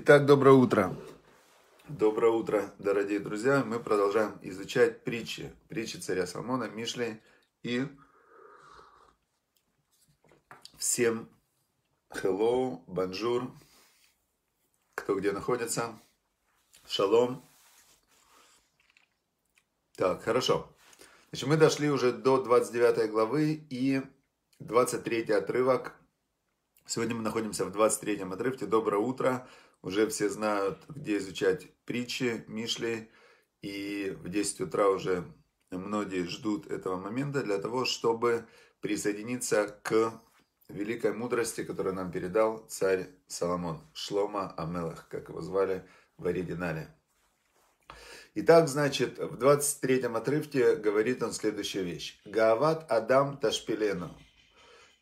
Итак, доброе утро. Доброе утро, дорогие друзья. Мы продолжаем изучать притчи. Притчи царя Соломона, Мишли и всем hello, бонжур, кто где находится. Шалом. Так, хорошо. Значит, мы дошли уже до 29 главы и 23 отрывок. Сегодня мы находимся в 23 отрывке. Доброе утро. Уже все знают, где изучать притчи, Мишли. И в 10 утра уже многие ждут этого момента для того, чтобы присоединиться к великой мудрости, которую нам передал царь Соломон. Шлома Амелах, как его звали в оригинале. Итак, значит, в 23-м отрывке говорит он следующую вещь. «Гават Адам Ташпилену».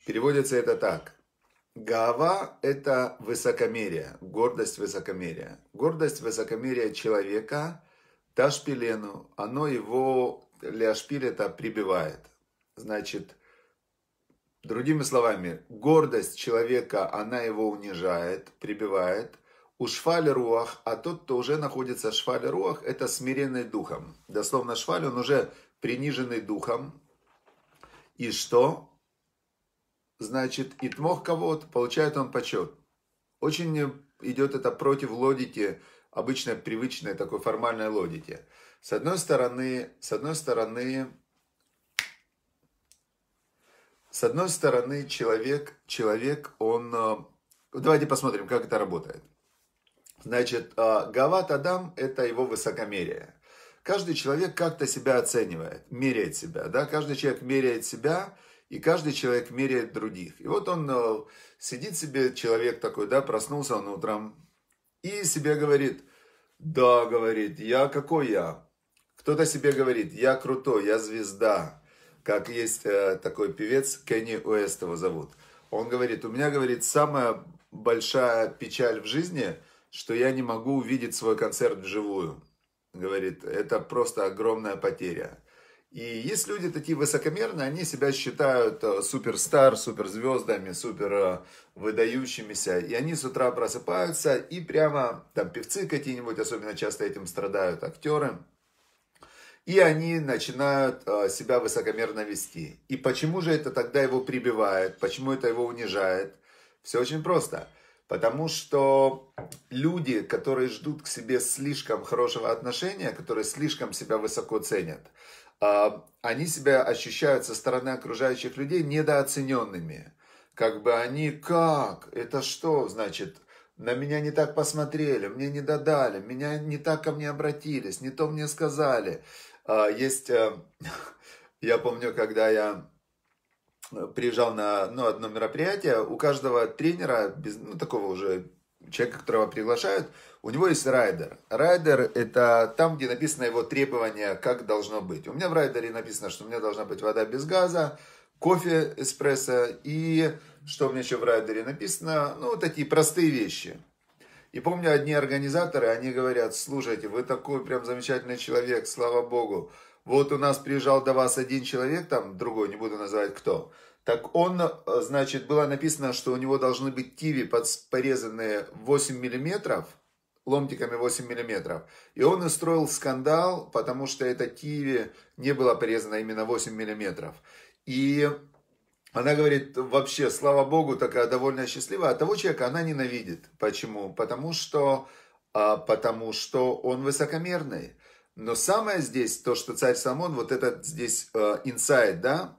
Переводится это так. Гава – это высокомерие, гордость высокомерия. Гордость высокомерия человека ташпилену, оно его, ляшпиль это прибивает. Значит, другими словами, гордость человека, она его унижает, прибивает. У руах, а тот, кто уже находится шфаль руах, это смиренный духом. Дословно шфаль, он уже приниженный духом. И что? значит, и Итмох кого-то, получает он почет. Очень идет это против логики, обычной привычной такой формальной логики. С одной стороны, с одной стороны, с одной стороны, человек, человек, он... Э, давайте посмотрим, как это работает. Значит, э, Гават Адам – это его высокомерие. Каждый человек как-то себя оценивает, меряет себя, да, каждый человек меряет себя, и каждый человек меряет других. И вот он э, сидит себе, человек такой, да, проснулся он утром, и себе говорит, да, говорит, я какой я? Кто-то себе говорит, я крутой, я звезда, как есть э, такой певец, Кенни Уэст его зовут. Он говорит, у меня, говорит, самая большая печаль в жизни, что я не могу увидеть свой концерт вживую. Говорит, это просто огромная потеря. И есть люди такие высокомерные, они себя считают э, суперстар, суперзвездами, супер э, выдающимися. И они с утра просыпаются и прямо, там певцы какие-нибудь особенно часто этим страдают, актеры. И они начинают э, себя высокомерно вести. И почему же это тогда его прибивает, почему это его унижает? Все очень просто. Потому что люди, которые ждут к себе слишком хорошего отношения, которые слишком себя высоко ценят, а, они себя ощущают со стороны окружающих людей недооцененными. Как бы они, как, это что, значит, на меня не так посмотрели, мне не додали, меня не так ко мне обратились, не то мне сказали. А, есть, э, я помню, когда я э, приезжал на ну, одно мероприятие, у каждого тренера, ну, такого уже человека, которого приглашают, у него есть райдер. Райдер – это там, где написано его требование, как должно быть. У меня в райдере написано, что у меня должна быть вода без газа, кофе эспрессо и что у меня еще в райдере написано, ну, такие простые вещи. И помню, одни организаторы, они говорят, слушайте, вы такой прям замечательный человек, слава богу, вот у нас приезжал до вас один человек, там другой, не буду называть кто. Так он, э, значит, было написано, что у него должны быть тиви под, порезанные 8 миллиметров, ломтиками 8 миллиметров. И он устроил скандал, потому что это тиви не было порезано именно 8 миллиметров. И она говорит, вообще, слава богу, такая довольно счастливая. А того человека она ненавидит. Почему? Потому что, а, потому что он высокомерный. Но самое здесь, то, что царь Самон, вот этот здесь э, инсайт, э, да,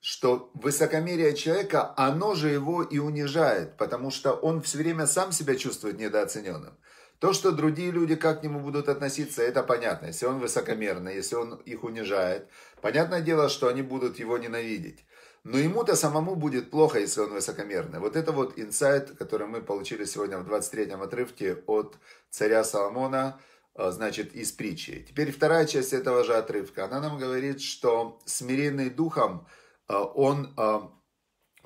что высокомерие человека, оно же его и унижает, потому что он все время сам себя чувствует недооцененным. То, что другие люди как к нему будут относиться, это понятно. Если он высокомерный, если он их унижает, понятное дело, что они будут его ненавидеть. Но ему-то самому будет плохо, если он высокомерный. Вот это вот инсайт, который мы получили сегодня в 23-м отрывке от царя Соломона – Э, значит, из притчи. Теперь вторая часть этого же отрывка. Она нам говорит, что смиренный духом э, он э,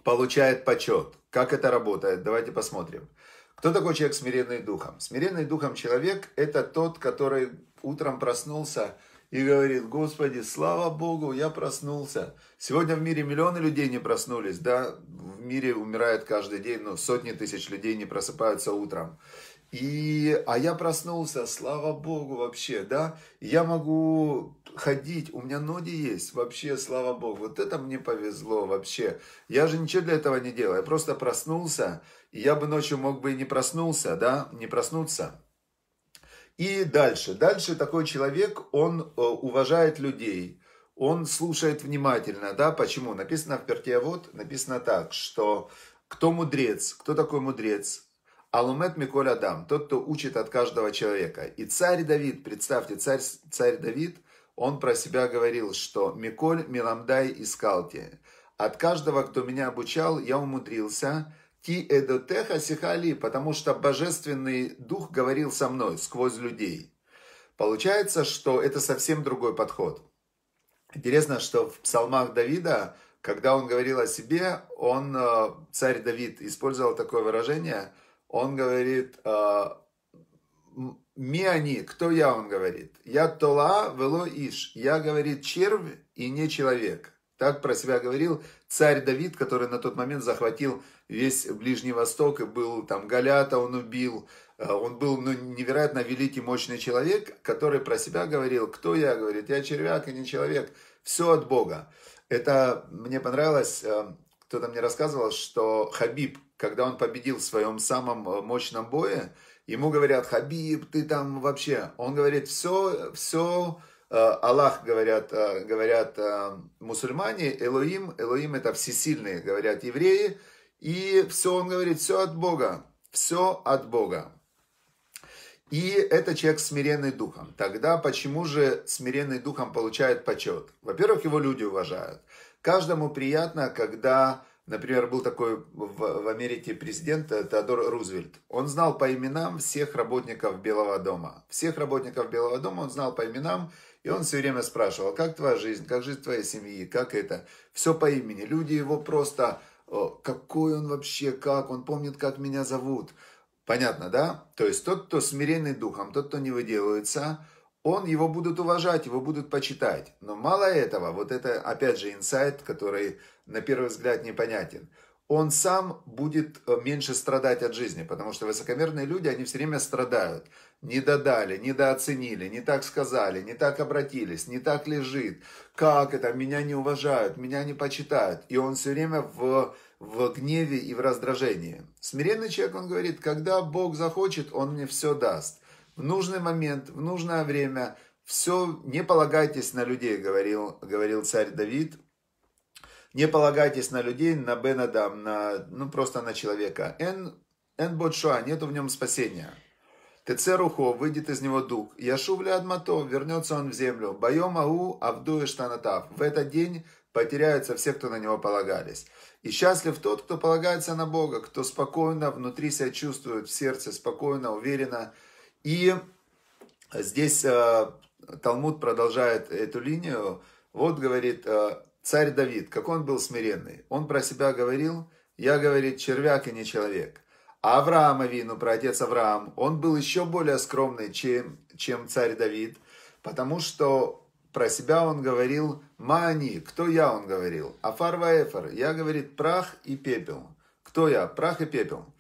получает почет. Как это работает? Давайте посмотрим. Кто такой человек смиренный духом? Смиренный духом человек – это тот, который утром проснулся и говорит, Господи, слава Богу, я проснулся. Сегодня в мире миллионы людей не проснулись, да, в мире умирает каждый день, но ну, сотни тысяч людей не просыпаются утром. И, а я проснулся, слава Богу вообще, да, я могу ходить, у меня ноги есть, вообще, слава Богу, вот это мне повезло вообще. Я же ничего для этого не делал, я просто проснулся, и я бы ночью мог бы и не проснулся, да, не проснуться. И дальше, дальше такой человек, он э, уважает людей, он слушает внимательно, да, почему? Написано в перте вот, написано так, что кто мудрец, кто такой мудрец, Алумет Миколь Адам, тот, кто учит от каждого человека. И царь Давид, представьте, царь, царь Давид, он про себя говорил, что Миколь Миламдай искалте. От каждого, кто меня обучал, я умудрился. Ти эдотеха сихали, потому что божественный дух говорил со мной сквозь людей. Получается, что это совсем другой подход. Интересно, что в псалмах Давида, когда он говорил о себе, он, э, царь Давид, использовал такое выражение – он говорит, а, ми они, кто я, он говорит. Я тола вело иш. Я, говорит, червь и не человек. Так про себя говорил царь Давид, который на тот момент захватил весь Ближний Восток и был там Галята, он убил. А, он был ну, невероятно великий, мощный человек, который про себя говорил, кто я, говорит, я червяк и не человек, все от Бога. Это мне понравилось, а, кто-то мне рассказывал, что Хабиб, когда он победил в своем самом э, мощном бое, ему говорят, Хабиб, ты там вообще. Он говорит, все, все, э, Аллах, говорят, э, говорят мусульмане, Элоим, Элоим это всесильные, говорят евреи, и все, он говорит, все от Бога, все от Бога. И это человек смиренный духом. Тогда почему же смиренный духом получает почет? Во-первых, его люди уважают. Каждому приятно, когда Например, был такой в, в Америке президент э, Теодор Рузвельт. Он знал по именам всех работников Белого дома. Всех работников Белого дома он знал по именам, и он все время спрашивал, как твоя жизнь, как жизнь твоей семьи, как это. Все по имени. Люди его просто, какой он вообще, как, он помнит, как меня зовут. Понятно, да? То есть тот, кто смиренный духом, тот, кто не выделывается – он, его будут уважать, его будут почитать. Но мало этого, вот это опять же инсайт, который на первый взгляд непонятен. Он сам будет э, меньше страдать от жизни, потому что высокомерные люди, они все время страдают. Не додали, недооценили, не так сказали, не так обратились, не так лежит. Как это? Меня не уважают, меня не почитают. И он все время в, в гневе и в раздражении. Смиренный человек, он говорит, когда Бог захочет, он мне все даст в нужный момент, в нужное время. Все, не полагайтесь на людей, говорил, говорил царь Давид. Не полагайтесь на людей, на Бен Адам, на, ну просто на человека. Эн, эн Бодшуа, нету в нем спасения. Тецер Рухо, выйдет из него дух. Яшувля Адмато, вернется он в землю. Боем Ау, Авду танатав. В этот день потеряются все, кто на него полагались. И счастлив тот, кто полагается на Бога, кто спокойно внутри себя чувствует, в сердце спокойно, уверенно, и э, здесь э, Талмуд продолжает эту линию. Вот, говорит, э, царь Давид, как он был смиренный. Он про себя говорил, я, говорит, червяк и не человек. А Авраам Авину, про отец Авраам, он был еще более скромный, чем, чем царь Давид, потому что про себя он говорил «Мани», кто я, он говорил, «Афар Ваэфар», я, говорит, «прах и пепел». Кто я? Прах и пепел.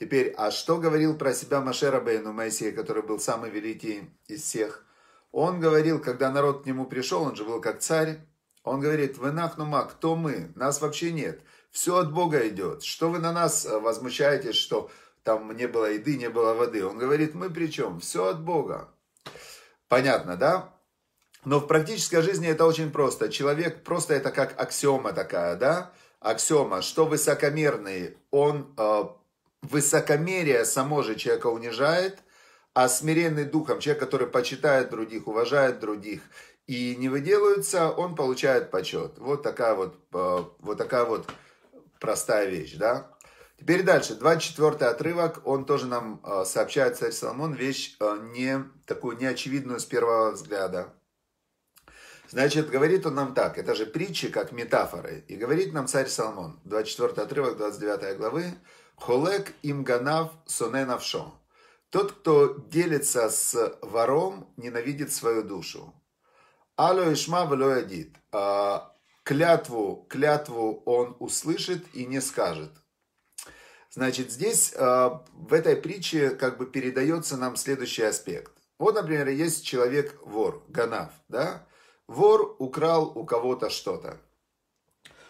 Теперь, а что говорил про себя Маше Рабейну Моисей, который был самый великий из всех? Он говорил, когда народ к нему пришел, он же был как царь, он говорит, вы нахнума, кто мы? Нас вообще нет. Все от Бога идет. Что вы на нас э, возмущаетесь, что там не было еды, не было воды? Он говорит, мы при чем? Все от Бога. Понятно, да? Но в практической жизни это очень просто. Человек просто это как аксиома такая, да? Аксиома, что высокомерный, он э, Высокомерие само же человека унижает, а смиренный духом, человек, который почитает других, уважает других и не выделывается, он получает почет. Вот такая вот, э, вот, такая вот простая вещь, да. Теперь дальше, 24 отрывок, он тоже нам э, сообщает, царь Соломон, вещь э, не такую неочевидную с первого взгляда. Значит, говорит он нам так, это же притчи, как метафоры. И говорит нам царь Соломон, 24 отрывок 29 главы, «Холек им ганав соне навшо». Тот, кто делится с вором, ненавидит свою душу. Алло ишма адит. «А клятву, клятву он услышит и не скажет. Значит, здесь а, в этой притче как бы передается нам следующий аспект. Вот, например, есть человек-вор, ганав, да, Вор украл у кого-то что-то.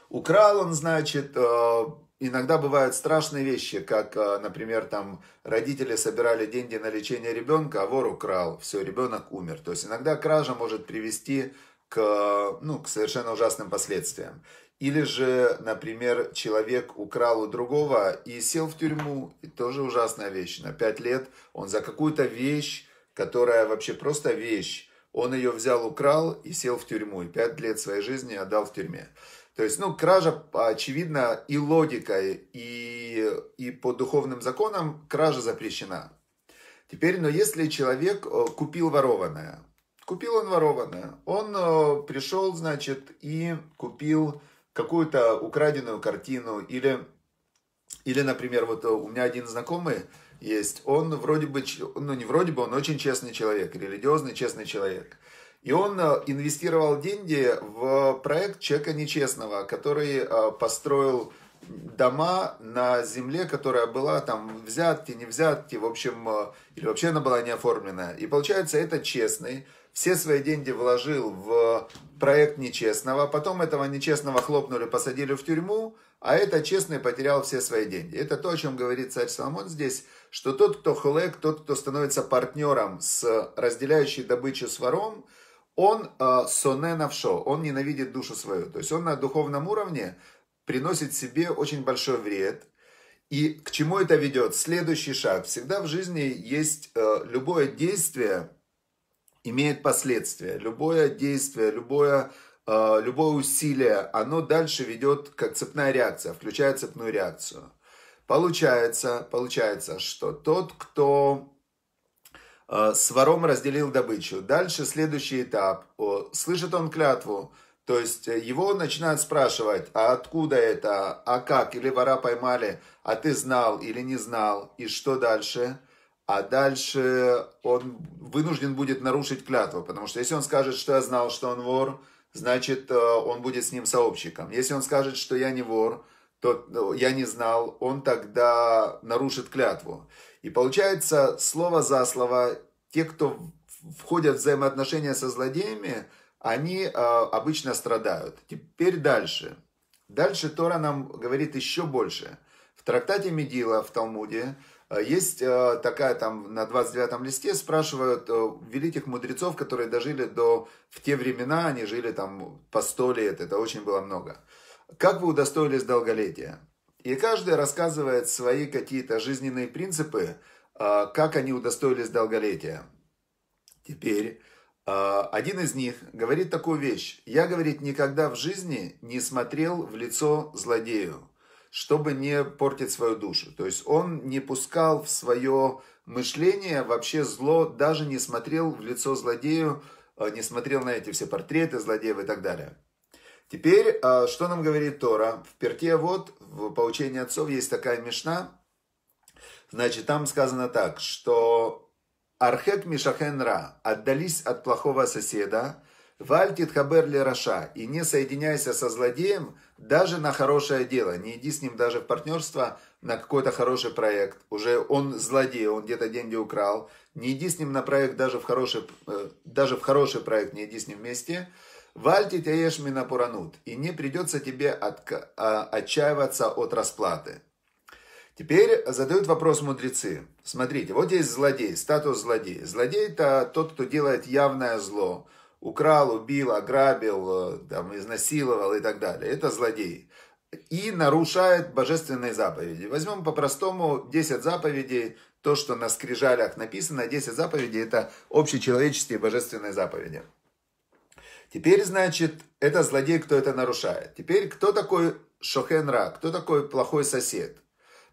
Украл он, значит, э, иногда бывают страшные вещи, как, э, например, там родители собирали деньги на лечение ребенка, а вор украл, все, ребенок умер. То есть иногда кража может привести к, ну, к совершенно ужасным последствиям. Или же, например, человек украл у другого и сел в тюрьму, и тоже ужасная вещь. На пять лет он за какую-то вещь, которая вообще просто вещь, он ее взял, украл и сел в тюрьму. И пять лет своей жизни отдал в тюрьме. То есть, ну, кража, очевидно, и логикой, и, и по духовным законам кража запрещена. Теперь, но ну, если человек э, купил ворованное, купил он ворованное, он э, пришел, значит, и купил какую-то украденную картину или или, например, вот э, у меня один знакомый есть, он вроде бы, ну не вроде бы, он очень честный человек, религиозный честный человек. И он э, инвестировал деньги в проект чека нечестного, который э, построил дома на земле, которая была там взятки, не взятки, в общем, или вообще она была не оформлена. И получается, это честный, все свои деньги вложил в проект нечестного, потом этого нечестного хлопнули, посадили в тюрьму, а это честный потерял все свои деньги. Это то, о чем говорит царь Соломон здесь, что тот, кто хулек, тот, кто становится партнером с разделяющей добычу с вором, он э, соне навшо, он ненавидит душу свою. То есть он на духовном уровне приносит себе очень большой вред. И к чему это ведет? Следующий шаг. Всегда в жизни есть э, любое действие имеет последствия. Любое действие, любое Э, любое усилие, оно дальше ведет как цепная реакция, а включая цепную реакцию. Получается, получается, что тот, кто э, с вором разделил добычу. Дальше следующий этап. Слышит он клятву, то есть э, его начинают спрашивать, а откуда это, а как, или вора поймали, а ты знал или не знал, и что дальше? А дальше он вынужден будет нарушить клятву, потому что если он скажет, что я знал, что он вор, значит, э, он будет с ним сообщником. Если он скажет, что я не вор, то э, я не знал, он тогда нарушит клятву. И получается, слово за слово, те, кто входят в взаимоотношения со злодеями, они э, обычно страдают. Теперь дальше. Дальше Тора нам говорит еще больше – в трактате Медила в Талмуде э, есть э, такая там на 29 листе спрашивают э, великих мудрецов, которые дожили до в те времена, они жили там по 100 лет, это очень было много. Как вы удостоились долголетия? И каждый рассказывает свои какие-то жизненные принципы, как они удостоились долголетия. Теперь один из них говорит такую вещь. Я, говорит, никогда в жизни не смотрел в лицо злодею чтобы не портить свою душу. То есть он не пускал в свое мышление вообще зло, даже не смотрел в лицо злодею, э, не смотрел на эти все портреты злодеев и так далее. Теперь, э, что нам говорит Тора? В перте вот, в поучении отцов есть такая мешна. Значит, там сказано так, что Архек Мишахенра отдались от плохого соседа, Вальтит хаберли раша, и не соединяйся со злодеем даже на хорошее дело. Не иди с ним даже в партнерство на какой-то хороший проект. Уже он злодей, он где-то деньги украл. Не иди с ним на проект даже в хороший, э, даже в хороший проект, не иди с ним вместе. Вальтит яеш минапуранут, и не придется тебе от, а, отчаиваться от расплаты. Теперь задают вопрос мудрецы. Смотрите, вот есть злодей, статус злодей. Злодей – это тот, кто делает явное зло – украл, убил, ограбил, э, там, изнасиловал и так далее. Это злодеи. И нарушает божественные заповеди. Возьмем по-простому 10 заповедей, то, что на скрижалях написано, 10 заповедей – это общечеловеческие божественные заповеди. Теперь, значит, это злодей, кто это нарушает. Теперь, кто такой Шохенра, кто такой плохой сосед –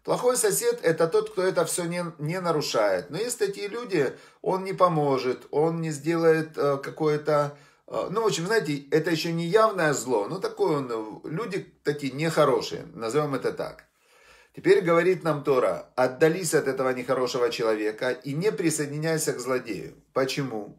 Плохой сосед – это тот, кто это все не, не нарушает. Но есть такие люди, он не поможет, он не сделает э, какое-то... Э, ну, в общем, знаете, это еще не явное зло, но такое он... Э, люди такие нехорошие, назовем это так. Теперь говорит нам Тора, отдались от этого нехорошего человека и не присоединяйся к злодею. Почему?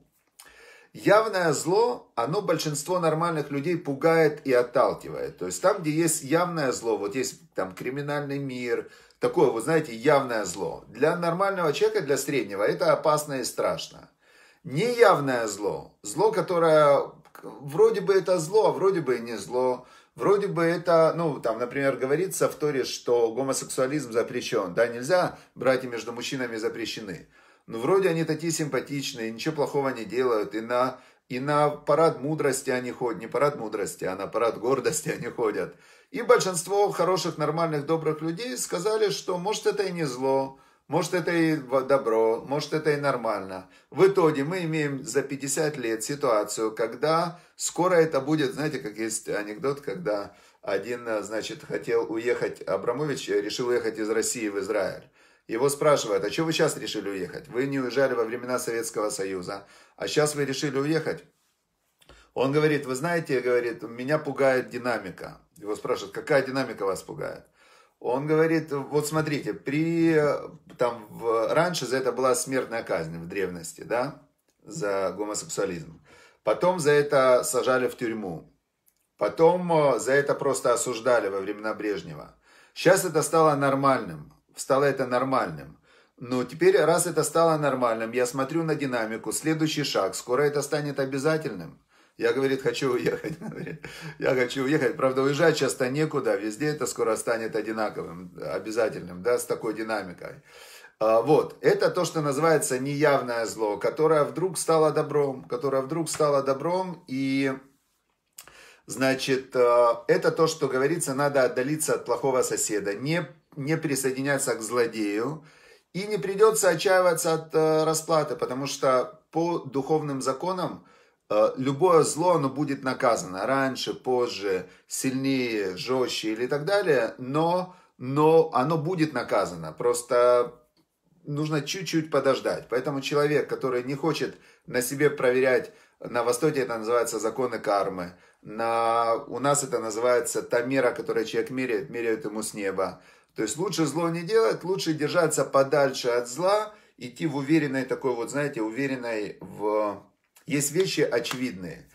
Явное зло, оно большинство нормальных людей пугает и отталкивает. То есть там, где есть явное зло, вот есть там криминальный мир, такое, вы знаете, явное зло. Для нормального человека, для среднего, это опасно и страшно. Неявное зло, зло, которое вроде бы это зло, а вроде бы и не зло. Вроде бы это, ну, там, например, говорится в Торе, что гомосексуализм запрещен, да, нельзя, братья между мужчинами запрещены. Но вроде они такие симпатичные, ничего плохого не делают, и на, и на парад мудрости они ходят, не парад мудрости, а на парад гордости они ходят. И большинство хороших, нормальных, добрых людей сказали, что может это и не зло, может это и добро, может это и нормально. В итоге мы имеем за 50 лет ситуацию, когда скоро это будет, знаете, как есть анекдот, когда один, значит, хотел уехать, Абрамович решил уехать из России в Израиль. Его спрашивают, а что вы сейчас решили уехать? Вы не уезжали во времена Советского Союза, а сейчас вы решили уехать? Он говорит, вы знаете, говорит, меня пугает динамика. Его спрашивают, какая динамика вас пугает? Он говорит, вот смотрите, при, там, в, раньше за это была смертная казнь в древности, да, за гомосексуализм. Потом за это сажали в тюрьму. Потом э, за это просто осуждали во времена Брежнева. Сейчас это стало нормальным. Стало это нормальным. Но теперь, раз это стало нормальным, я смотрю на динамику. Следующий шаг. Скоро это станет обязательным. Я, говорит, хочу уехать. Я хочу уехать. Правда, уезжать часто некуда. Везде это скоро станет одинаковым, обязательным, да, с такой динамикой. А, вот, это то, что называется неявное зло, которое вдруг стало добром, которое вдруг стало добром, и, значит, а, это то, что говорится, надо отдалиться от плохого соседа, не, не присоединяться к злодею, и не придется отчаиваться от а, расплаты, потому что по духовным законам – Э, любое зло, оно будет наказано раньше, позже, сильнее, жестче или так далее, но, но оно будет наказано. Просто нужно чуть-чуть подождать. Поэтому человек, который не хочет на себе проверять, на Востоке это называется законы кармы, на, у нас это называется та мера, которую человек меряет, меряют ему с неба. То есть лучше зло не делать, лучше держаться подальше от зла, идти в уверенной такой вот, знаете, уверенной в есть вещи очевидные.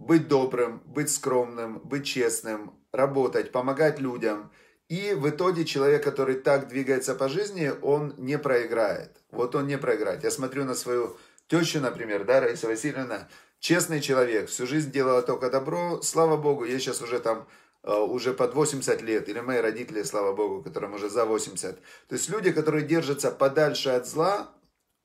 Быть добрым, быть скромным, быть честным, работать, помогать людям. И в итоге человек, который так двигается по жизни, он не проиграет. Вот он не проиграет. Я смотрю на свою тещу, например, да, Раиса Васильевна, честный человек, всю жизнь делала только добро. Слава Богу, я сейчас уже там э, уже под 80 лет, или мои родители, слава богу, которым уже за 80. То есть люди, которые держатся подальше от зла,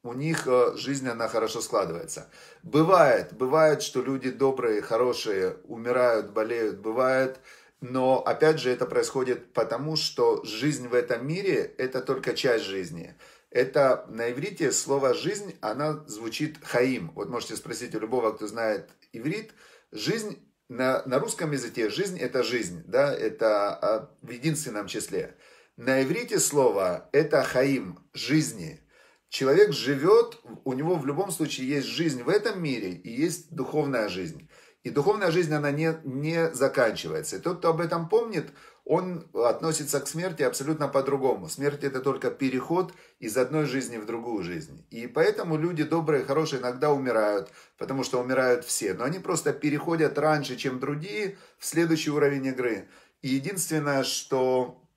у них э, жизнь, она хорошо складывается. Бывает, бывает, что люди добрые, хорошие, умирают, болеют, бывает, но опять же это происходит потому, что жизнь в этом мире – это только часть жизни. Это на иврите слово «жизнь», она звучит «хаим». Вот можете спросить у любого, кто знает иврит. Жизнь на, на русском языке, жизнь – это жизнь, да, это а, в единственном числе. На иврите слово – это «хаим», «жизни». Человек живет, у него в любом случае есть жизнь в этом мире и есть духовная жизнь. И духовная жизнь, она не, не заканчивается. И тот, кто об этом помнит, он относится к смерти абсолютно по-другому. Смерть это только переход из одной жизни в другую жизнь. И поэтому люди добрые, хорошие иногда умирают, потому что умирают все. Но они просто переходят раньше, чем другие, в следующий уровень игры. И единственное, что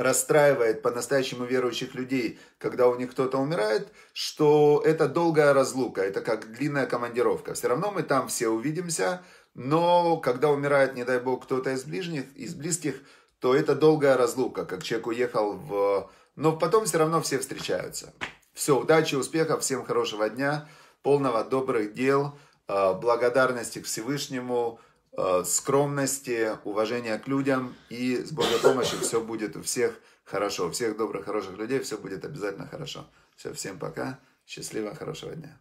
расстраивает по-настоящему верующих людей, когда у них кто-то умирает, что это долгая разлука, это как длинная командировка. Все равно мы там все увидимся, но когда умирает, не дай бог, кто-то из ближних, из близких, то это долгая разлука, как человек уехал в... Но потом все равно все встречаются. Все, удачи, успехов, всем хорошего дня, полного добрых дел, э, благодарности к Всевышнему, Э, скромности, уважения к людям и с Божьей помощью все будет у всех хорошо. У всех добрых, хороших людей все будет обязательно хорошо. Все, всем пока. Счастливо, хорошего дня.